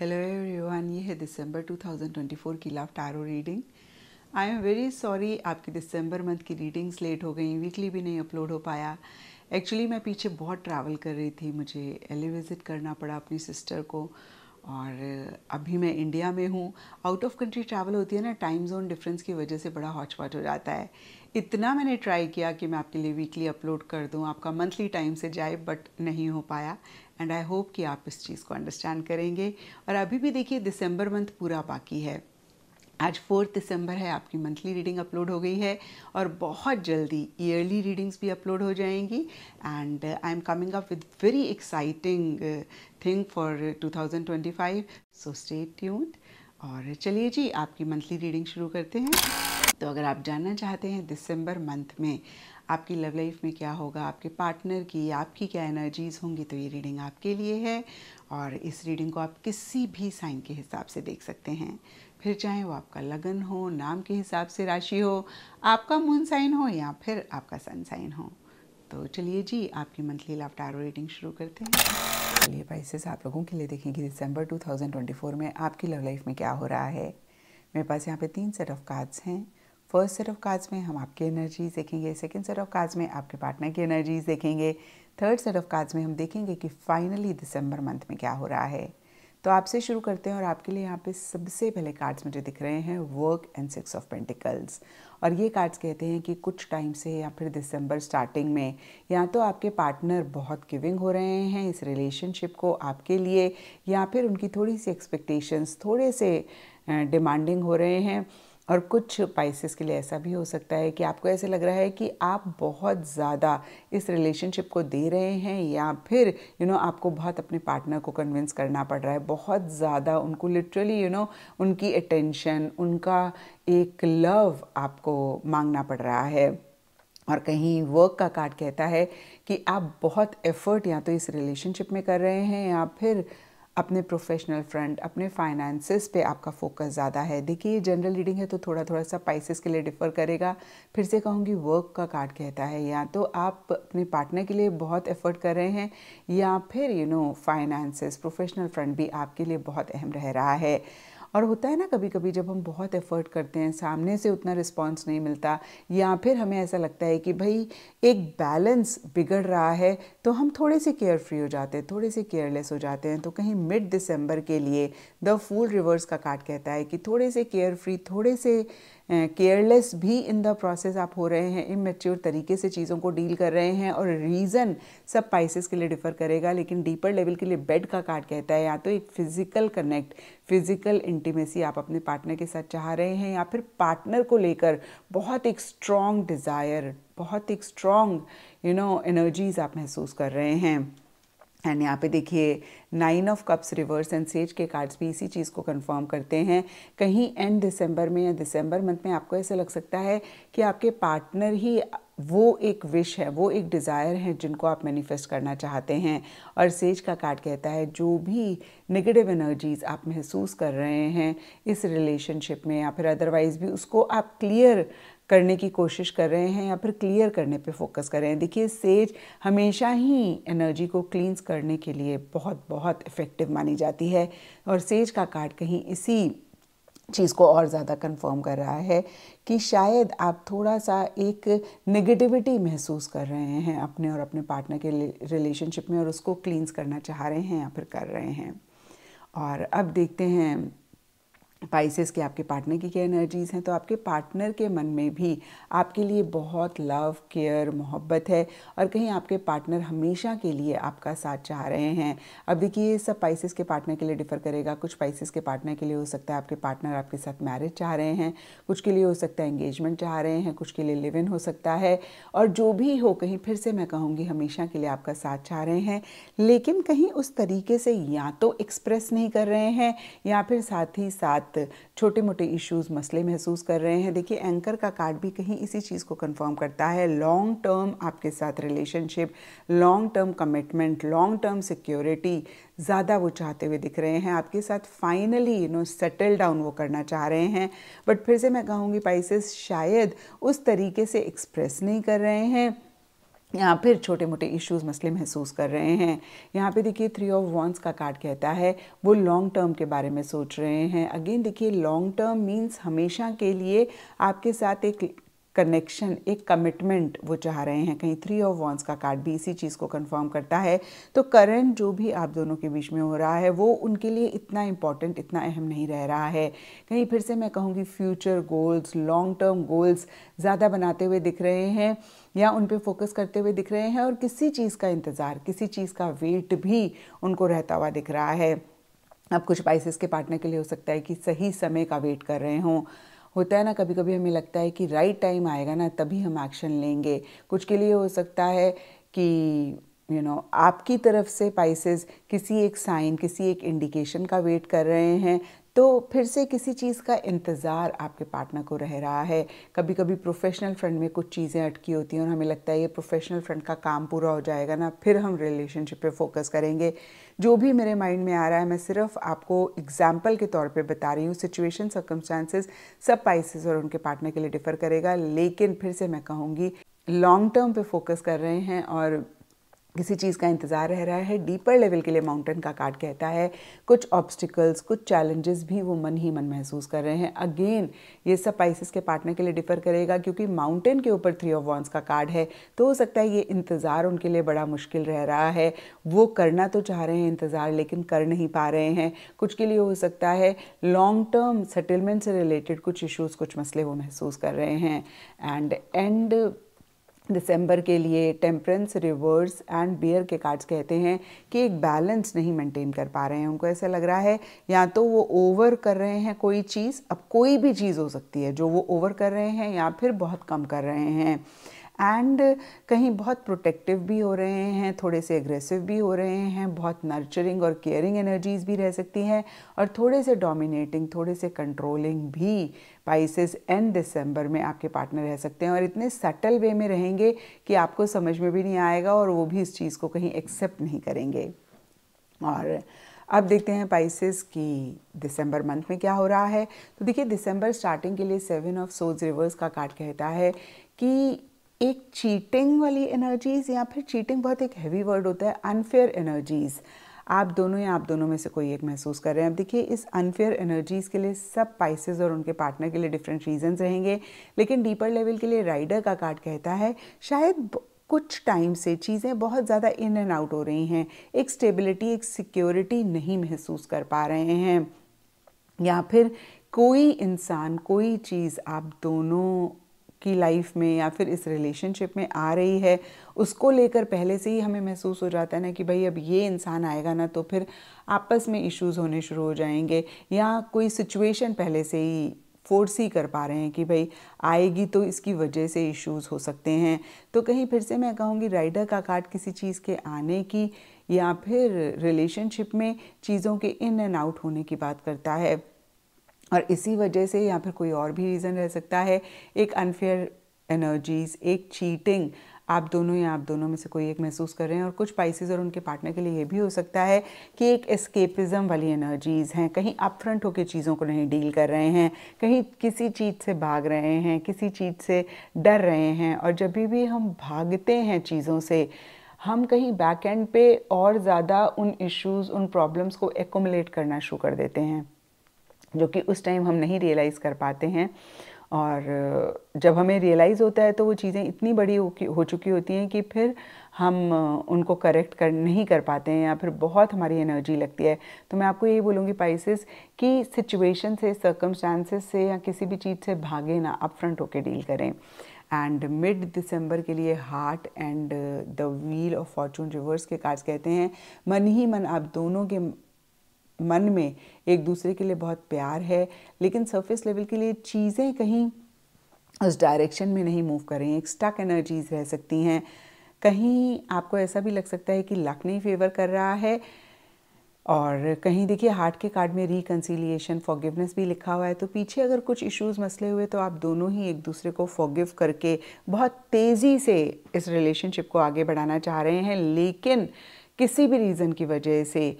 hello everyone ये है दिसंबर 2024 की love tarot reading I am very sorry आपकी दिसंबर मंथ की रीडिंग्स लेट हो गई वीकली भी नहीं अपलोड हो पाया एक्चुअली मैं पीछे बहुत ट्रैवल कर रही थी मुझे एले विज़िट करना पड़ा अपनी सिस्टर को और अभी मैं इंडिया में हूँ आउट ऑफ कंट्री ट्रैवल होती है ना टाइम जोन डिफरेंस की वजह से बड़ा हॉचपॉट हो जाता है इतना मैंने ट्राई किया कि मैं आपके लिए वीकली अपलोड कर दूँ आपका मंथली टाइम से जाए बट नहीं हो पाया एंड आई होप कि आप इस चीज़ को अंडरस्टैंड करेंगे और अभी भी देखिए दिसंबर मंथ पूरा बाकी है आज फोर्थ दिसंबर है आपकी मंथली रीडिंग अपलोड हो गई है और बहुत जल्दी ईयरली रीडिंग्स भी अपलोड हो जाएंगी and I am coming up with very exciting thing for 2025 so stay tuned और चलिए जी आपकी मंथली रीडिंग शुरू करते हैं तो अगर आप जानना चाहते हैं दिसंबर मंथ में आपकी लव लाइफ में क्या होगा आपके पार्टनर की आपकी क्या एनर्जीज़ होंगी तो ये रीडिंग आपके लिए है और इस रीडिंग को आप किसी भी साइन के हिसाब से देख सकते हैं फिर चाहे वो आपका लगन हो नाम के हिसाब से राशि हो आपका मून साइन हो या फिर आपका सन साइन हो तो चलिए जी आपकी मंथली लव टारो रीडिंग शुरू करते हैं चलिए प्राइसेस आप लोगों के लिए देखें कि दिसंबर 2024 में आपकी लव लाइफ में क्या हो रहा है मेरे पास यहाँ पे तीन सेट ऑफ कार्ड्स हैं फर्स्ट सेट ऑफ कार्ड्स में हम आपकी एनर्जीज देखेंगे सेकेंड सेट ऑफ कार्ड्स में आपके पार्टनर की एनर्जीज देखेंगे थर्ड सेट ऑफ कार्ड्स में हम देखेंगे कि फाइनली दिसंबर मंथ में क्या हो रहा है तो आपसे शुरू करते हैं और आपके लिए यहाँ पे सबसे पहले कार्ड्स मुझे दिख रहे हैं work and six of pentacles और ये कार्ड्स कहते हैं कि कुछ टाइम से या फिर दिसंबर स्टार्टिंग में या तो आपके पार्टनर बहुत गिविंग हो रहे हैं इस रिलेशनशिप को आपके लिए या फिर उनकी थोड़ी सी एक्सपेक्टेशंस थोड़े से डिमांडिंग हो रहे हैं और कुछ पाइसिस के लिए ऐसा भी हो सकता है कि आपको ऐसे लग रहा है कि आप बहुत ज़्यादा इस रिलेशनशिप को दे रहे हैं या फिर यू you नो know, आपको बहुत अपने पार्टनर को कन्विंस करना पड़ रहा है बहुत ज़्यादा उनको लिटरली यू नो उनकी अटेंशन उनका एक लव आपको मांगना पड़ रहा है और कहीं वर्क का कार्ड कहता है कि आप बहुत एफर्ट या तो इस रिलेशनशिप में कर रहे हैं या फिर अपने प्रोफेशनल फ्रंट अपने फाइनेंसेस पे आपका फोकस ज़्यादा है देखिए ये जनरल रीडिंग है तो थोड़ा थोड़ा सा पाइसेस के लिए डिफ़र करेगा फिर से कहूँगी वर्क का कार्ड कहता है या तो आप अपने पार्टनर के लिए बहुत एफर्ट कर रहे हैं या फिर you know finances professional front भी आपके लिए बहुत अहम रह रहा है और होता है ना कभी कभी जब हम बहुत एफर्ट करते हैं सामने से उतना रिस्पॉन्स नहीं मिलता या फिर हमें ऐसा लगता है कि भाई एक बैलेंस बिगड़ रहा है तो हम थोड़े से केयर फ्री हो जाते हैं थोड़े से केयरलेस हो जाते हैं तो कहीं मिड दिसंबर के लिए द फूल रिवर्स का कार्ड कहता है कि थोड़े से केयर फ्री थोड़े से केयरलेस भी इन द प्रोसेस आप हो रहे हैं इमेच्योर तरीके से चीज़ों को डील कर रहे हैं और रीज़न सब पाइसिस के लिए डिफ़र करेगा लेकिन डीपर लेवल के लिए बेड का कार्ड कहता है या तो एक फ़िज़िकल कनेक्ट फिज़िकल इंटीमेसी आप अपने पार्टनर के साथ चाह रहे हैं या फिर पार्टनर को लेकर बहुत एक स्ट्रॉन्ग डिज़ायर बहुत एक स्ट्रॉन्ग यू नो एनर्जीज़ आप महसूस कर रहे हैं एंड यहाँ पे देखिए nine of cups reverse and सेज के कार्ड्स भी इसी चीज़ को कंफर्म करते हैं कहीं एंड दिसंबर में या दिसंबर मंथ में आपको ऐसा लग सकता है कि आपके पार्टनर ही वो एक विश है वो एक डिज़ायर है जिनको आप मैनिफेस्ट करना चाहते हैं और सेज का कार्ड कहता है जो भी नेगेटिव एनर्जीज़ आप महसूस कर रहे हैं इस रिलेशनशिप में या फिर अदरवाइज़ भी उसको आप क्लियर करने की कोशिश कर रहे हैं या फिर क्लियर करने पे फोकस कर रहे हैं देखिए सेज हमेशा ही एनर्जी को क्लींस करने के लिए बहुत बहुत इफ़ेक्टिव मानी जाती है और सेज का कार्ड कहीं इसी चीज़ को और ज़्यादा कंफर्म कर रहा है कि शायद आप थोड़ा सा एक नेगेटिविटी महसूस कर रहे हैं अपने और अपने पार्टनर के रिलेशनशिप में और उसको क्लींस करना चाह रहे हैं या फिर कर रहे हैं और अब देखते हैं पाइसेस के आपके पार्टनर की क्या एनर्जीज़ हैं तो आपके पार्टनर के मन में भी आपके लिए बहुत लव केयर मोहब्बत है और कहीं आपके पार्टनर हमेशा के लिए आपका साथ चाह रहे हैं अब देखिए ये सब पाइसेस के पार्टनर के लिए डिफ़र करेगा कुछ पाइसेस के पार्टनर के लिए हो सकता है आपके पार्टनर आपके साथ मैरिज चाह रहे हैं कुछ के लिए हो सकता है एंगेजमेंट चाह रहे हैं कुछ के लिए लिव इन हो सकता है और जो भी हो कहीं फिर से मैं कहूँगी हमेशा के लिए आपका साथ चाह रहे हैं लेकिन कहीं उस तरीके से या तो एक्सप्रेस नहीं कर रहे हैं या फिर साथ ही साथ साथ छोटे मोटे इश्यूज मसले महसूस कर रहे हैं देखिए एंकर का कार्ड भी कहीं इसी चीज़ को कंफर्म करता है लॉन्ग टर्म आपके साथ relationship long term commitment long term security ज़्यादा वो चाहते हुए दिख रहे हैं आपके साथ finally you know settle down वो करना चाह रहे हैं बट फिर से मैं कहूँगी पाइसेस शायद उस तरीके से एक्सप्रेस नहीं कर रहे हैं यहाँ फिर छोटे मोटे इश्यूज मसले महसूस कर रहे हैं यहाँ पे देखिए थ्री ऑफ वॉन्स का कार्ड कहता है वो लॉन्ग टर्म के बारे में सोच रहे हैं अगेन देखिए लॉन्ग टर्म मींस हमेशा के लिए आपके साथ एक कनेक्शन एक कमिटमेंट वो चाह रहे हैं कहीं थ्री ऑफ वॉन्स का कार्ड भी इसी चीज़ को कंफर्म करता है तो करंट जो भी आप दोनों के बीच में हो रहा है वो उनके लिए इतना इम्पॉर्टेंट इतना अहम नहीं रह रहा है कहीं फिर से मैं कहूँगी future goals long term goals ज़्यादा बनाते हुए दिख रहे हैं या उन पर फोकस करते हुए दिख रहे हैं और किसी चीज़ का इंतज़ार किसी चीज़ का वेट भी उनको रहता हुआ दिख रहा है अब कुछ पाइसिस के पार्टनर के लिए हो सकता है कि सही समय का वेट कर रहे हों होता है ना कभी कभी हमें लगता है कि राइट टाइम आएगा ना तभी हम एक्शन लेंगे कुछ के लिए हो सकता है कि यू you नो know, आपकी तरफ से पाइसेस किसी एक साइन किसी एक इंडिकेशन का वेट कर रहे हैं तो फिर से किसी चीज़ का इंतज़ार आपके पार्टनर को रह रहा है कभी कभी प्रोफेशनल फ्रेंड में कुछ चीज़ें अटकी होती हैं और हमें लगता है ये प्रोफेशनल फ्रेंड का काम पूरा हो जाएगा ना फिर हम रिलेशनशिप पे फोकस करेंगे जो भी मेरे माइंड में आ रहा है मैं सिर्फ आपको एग्जाम्पल के तौर पे बता रही हूँ सिचुएशन सर्कमस्टांसेस सब पाइसिस और उनके पार्टनर के लिए डिफर करेगा लेकिन फिर से मैं कहूँगी लॉन्ग टर्म पे फोकस कर रहे हैं और किसी चीज़ का इंतज़ार रह रहा है डीपर लेवल के लिए माउंटेन का कार्ड कहता है कुछ ऑब्स्टिकल्स कुछ चैलेंजेस भी वो मन ही मन महसूस कर रहे हैं अगेन ये सब पाइसिस के पार्टनर के लिए डिफर करेगा क्योंकि माउंटेन के ऊपर थ्री ऑफ वॉन्स का कार्ड है तो हो सकता है ये इंतज़ार उनके लिए बड़ा मुश्किल रह रहा है वो करना तो चाह रहे हैं इंतज़ार लेकिन कर नहीं पा रहे हैं कुछ के लिए हो सकता है लॉन्ग टर्म सेटलमेंट से रिलेटेड कुछ इशूज़ कुछ मसले वो महसूस कर रहे हैं एंड एंड दिसंबर के लिए टेम्परेंस रिवर्स एंड बियर के कार्ड्स कहते हैं कि एक बैलेंस नहीं मेंटेन कर पा रहे हैं उनको ऐसा लग रहा है या तो वो ओवर कर रहे हैं कोई चीज़ अब कोई भी चीज़ हो सकती है जो वो ओवर कर रहे हैं या फिर बहुत कम कर रहे हैं एंड कहीं बहुत प्रोटेक्टिव भी हो रहे हैं थोड़े से एग्रेसिव भी हो रहे हैं बहुत नर्चरिंग और केयरिंग एनर्जीज भी रह सकती हैं और थोड़े से डोमिनेटिंग थोड़े से कंट्रोलिंग भी पाइसेस एंड दिसंबर में आपके पार्टनर रह सकते हैं और इतने सटल वे में रहेंगे कि आपको समझ में भी नहीं आएगा और वो भी इस चीज़ को कहीं एक्सेप्ट नहीं करेंगे और अब देखते हैं पाइसिस की दिसंबर मंथ में क्या हो रहा है तो देखिए दिसंबर स्टार्टिंग के लिए सेवन ऑफ सोज रिवर्स का कार्ड कहता है कि एक चीटिंग वाली एनर्जीज़ या फिर चीटिंग बहुत एक हैवी वर्ड होता है अनफेयर एनर्जीज़ आप दोनों या आप दोनों में से कोई एक महसूस कर रहे हैं अब देखिए इस अनफेयर एनर्जीज़ के लिए सब पाइसेस और उनके पार्टनर के लिए डिफरेंट रीजंस रहेंगे लेकिन डीपर लेवल के लिए राइडर का कार्ड कहता है शायद कुछ टाइम से चीज़ें बहुत ज़्यादा इन एंड आउट हो रही हैं एक स्टेबिलिटी एक सिक्योरिटी नहीं महसूस कर पा रहे हैं या फिर कोई इंसान कोई चीज़ आप दोनों की लाइफ में या फिर इस रिलेशनशिप में आ रही है उसको लेकर पहले से ही हमें महसूस हो जाता है ना कि भाई अब ये इंसान आएगा ना तो फिर आपस में इश्यूज होने शुरू हो जाएंगे या कोई सिचुएशन पहले से ही फोर्स ही कर पा रहे हैं कि भाई आएगी तो इसकी वजह से इश्यूज़ हो सकते हैं तो कहीं फिर से मैं कहूँगी राइडर का कार्ड किसी चीज़ के आने की या फिर रिलेशनशिप में चीज़ों के इन एंड आउट होने की बात करता है और इसी वजह से या फिर कोई और भी रीज़न रह सकता है एक अनफेयर एनर्जीज़ एक चीटिंग आप दोनों या आप दोनों में से कोई एक महसूस कर रहे हैं और कुछ पाइसिस और उनके पार्टनर के लिए ये भी हो सकता है कि एक एस्केपिज्म वाली एनर्जीज़ हैं कहीं अपफ्रंट होकर चीज़ों को नहीं डील कर रहे हैं कहीं किसी चीज़ से भाग रहे हैं किसी चीज़ से डर रहे हैं और जब भी हम भागते हैं चीज़ों से हम कहीं बैक एंड पे और ज़्यादा उन इश्यूज़ उन प्रॉब्लम्स को एकोमलेट करना शुरू कर देते हैं जो कि उस टाइम हम नहीं रियलाइज़ कर पाते हैं और जब हमें रियलाइज़ होता है तो वो चीज़ें इतनी बड़ी हो, चुकी होती हैं कि फिर हम उनको करेक्ट कर नहीं कर पाते हैं या फिर बहुत हमारी एनर्जी लगती है तो मैं आपको यही बोलूँगी पाइसिस कि सिचुएशन से सर्कमस्टांसिस से या किसी भी चीज़ से भागे ना अप फ्रंट होकर डील करें एंड मिड दिसंबर के लिए heart and the wheel of fortune reverse के कार्ड्स कहते हैं मन ही मन आप दोनों के मन में एक दूसरे के लिए बहुत प्यार है लेकिन सरफेस लेवल के लिए चीज़ें कहीं उस डायरेक्शन में नहीं मूव करें एक स्टक एनर्जीज रह सकती हैं कहीं आपको ऐसा भी लग सकता है कि लक नहीं फेवर कर रहा है और कहीं देखिए हार्ट के कार्ड में रिकन्सिलिएशन फॉगिवनेस भी लिखा हुआ है तो पीछे अगर कुछ इश्यूज मसले हुए तो आप दोनों ही एक दूसरे को फॉगिव करके बहुत तेज़ी से इस रिलेशनशिप को आगे बढ़ाना चाह रहे हैं लेकिन किसी भी रीज़न की वजह से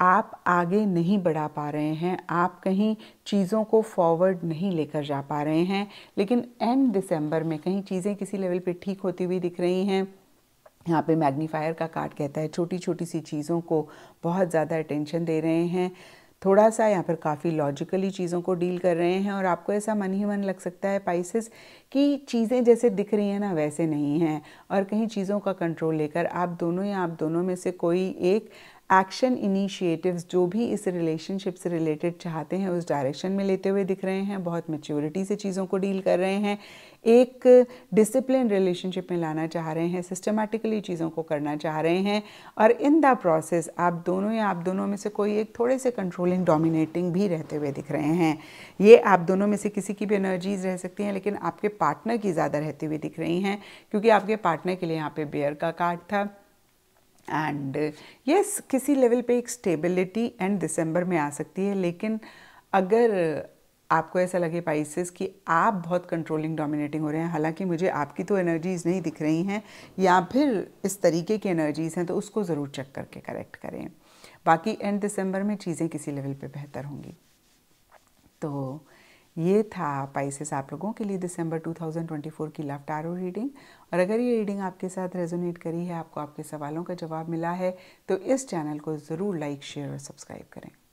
आप आगे नहीं बढ़ा पा रहे हैं आप कहीं चीज़ों को फॉरवर्ड नहीं लेकर जा पा रहे हैं लेकिन एंड दिसंबर में कहीं चीज़ें किसी लेवल पे ठीक होती हुई दिख रही हैं यहाँ पे मैग्नीफायर का कार्ड कहता है छोटी छोटी सी चीज़ों को बहुत ज़्यादा अटेंशन दे रहे हैं थोड़ा सा यहाँ पर काफ़ी लॉजिकली चीज़ों को डील कर रहे हैं और आपको ऐसा मन ही मन लग सकता है पाइसिस कि चीज़ें जैसे दिख रही हैं ना वैसे नहीं हैं और कहीं चीज़ों का कंट्रोल लेकर आप दोनों या आप दोनों में से कोई एक एक्शन इनिशिएटिव्स जो भी इस रिलेशनशिप से रिलेटेड चाहते हैं उस डायरेक्शन में लेते हुए दिख रहे हैं बहुत मेच्योरिटी से चीज़ों को डील कर रहे हैं एक डिसिप्लिन रिलेशनशिप में लाना चाह रहे हैं सिस्टमेटिकली चीज़ों को करना चाह रहे हैं और इन द प्रोसेस आप दोनों या आप दोनों में से कोई एक थोड़े से कंट्रोलिंग डोमिनेटिंग भी रहते हुए दिख रहे हैं ये आप दोनों में से किसी की भी एनर्जीज रह सकती हैं लेकिन आपके पार्टनर की ज़्यादा रहती हुई दिख रही हैं क्योंकि आपके पार्टनर के लिए यहाँ पे बेयर का कार्ड था एंड यस yes, किसी लेवल पे एक स्टेबिलिटी एंड दिसंबर में आ सकती है लेकिन अगर आपको ऐसा लगे पाइसिस कि आप बहुत कंट्रोलिंग डोमिनेटिंग हो रहे हैं हालांकि मुझे आपकी तो एनर्जीज़ नहीं दिख रही हैं या फिर इस तरीके की एनर्जीज़ हैं तो उसको ज़रूर चेक करके करेक्ट करें बाकी एंड दिसंबर में चीज़ें किसी लेवल पे बेहतर होंगी तो ये था पाइसिस आप लोगों के लिए दिसंबर 2024 की लव टारो रीडिंग और अगर ये रीडिंग आपके साथ रेजोनेट करी है आपको आपके सवालों का जवाब मिला है तो इस चैनल को ज़रूर लाइक शेयर और सब्सक्राइब करें